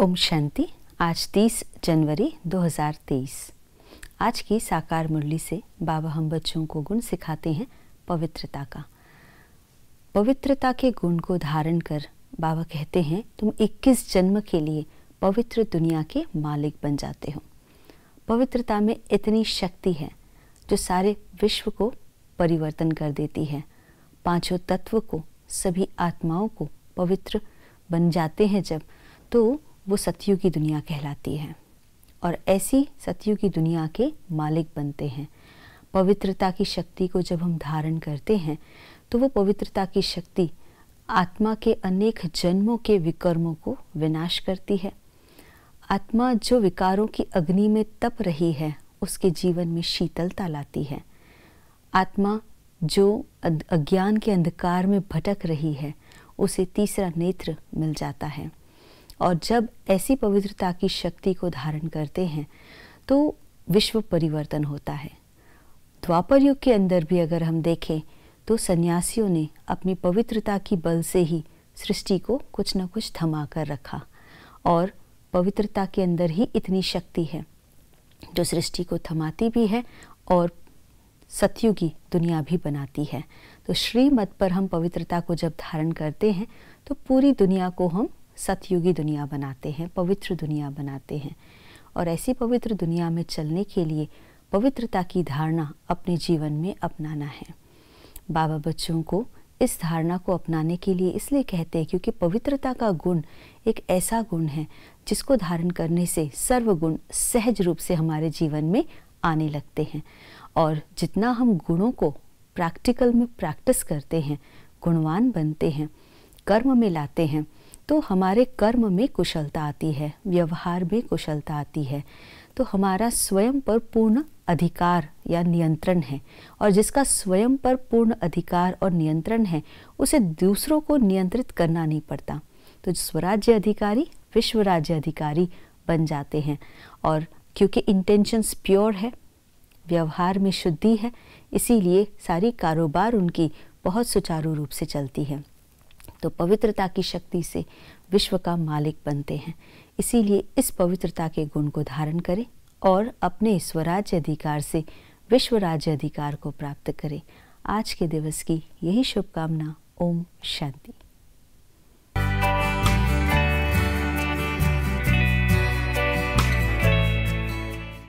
ओम शांति आज 30 जनवरी 2023 आज की साकार मुरली से बाबा हम बच्चों को गुण सिखाते हैं पवित्रता का पवित्रता के गुण को धारण कर बाबा कहते हैं तुम 21 जन्म के लिए पवित्र दुनिया के मालिक बन जाते हो पवित्रता में इतनी शक्ति है जो सारे विश्व को परिवर्तन कर देती है पांचों तत्व को सभी आत्माओं को पवित्र बन जाते हैं जब तो वो सत्यु की दुनिया कहलाती है और ऐसी सत्यु की दुनिया के मालिक बनते हैं पवित्रता की शक्ति को जब हम धारण करते हैं तो वो पवित्रता की शक्ति आत्मा के अनेक जन्मों के विकर्मों को विनाश करती है आत्मा जो विकारों की अग्नि में तप रही है उसके जीवन में शीतलता लाती है आत्मा जो अज्ञान के अंधकार में भटक रही है उसे तीसरा नेत्र मिल जाता है और जब ऐसी पवित्रता की शक्ति को धारण करते हैं तो विश्व परिवर्तन होता है द्वापर युग के अंदर भी अगर हम देखें तो सन्यासियों ने अपनी पवित्रता की बल से ही सृष्टि को कुछ ना कुछ थमा कर रखा और पवित्रता के अंदर ही इतनी शक्ति है जो सृष्टि को थमाती भी है और सतयुगी दुनिया भी बनाती है तो श्रीमत पर हम पवित्रता को जब धारण करते हैं तो पूरी दुनिया को हम सतयुगी दुनिया बनाते हैं पवित्र दुनिया बनाते हैं और ऐसी पवित्र दुनिया में चलने के लिए पवित्रता की धारणा अपने जीवन में अपनाना है बाबा बच्चों को इस धारणा को अपनाने के लिए इसलिए कहते हैं क्योंकि पवित्रता का गुण एक ऐसा गुण है जिसको धारण करने से सर्वगुण सहज रूप से हमारे जीवन में आने लगते हैं और जितना हम गुणों को प्रैक्टिकल में प्रैक्टिस करते हैं गुणवान बनते हैं कर्म में लाते हैं तो हमारे कर्म में कुशलता आती है व्यवहार में कुशलता आती है तो हमारा स्वयं पर पूर्ण अधिकार या नियंत्रण है और जिसका स्वयं पर पूर्ण अधिकार और नियंत्रण है उसे दूसरों को नियंत्रित करना नहीं पड़ता तो स्वराज्य अधिकारी विश्व राज्य अधिकारी बन जाते हैं और क्योंकि इंटेंशंस प्योर है व्यवहार में शुद्धि है इसीलिए सारी कारोबार उनकी बहुत सुचारू रूप से चलती है तो पवित्रता की शक्ति से विश्व का मालिक बनते हैं इसीलिए इस पवित्रता के गुण को धारण करें और अपने स्वराज्य अधिकार से विश्व राज्य अधिकार को प्राप्त करें आज के दिवस की यही शुभकामना ओम शांति